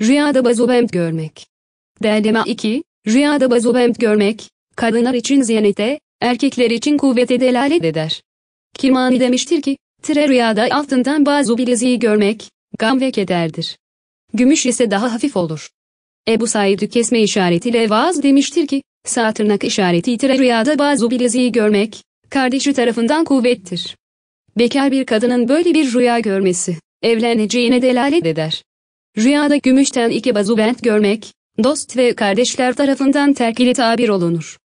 Rüyada bazobent görmek. Derleme 2, rüyada bazobent görmek, kadınlar için ziyanete, erkekler için kuvvete delalet eder. Kirmani demiştir ki, tire rüyada altından bazı bileziği görmek, gam ve kederdir. Gümüş ise daha hafif olur. Ebu Said'i kesme işaretiyle Vaz demiştir ki, sağ tırnak işareti tire rüyada bazı bileziği görmek, kardeşi tarafından kuvvettir. Bekar bir kadının böyle bir rüya görmesi, evleneceğine delalet eder. Rüyada gümüşten iki bazubent görmek, dost ve kardeşler tarafından terkili tabir olunur.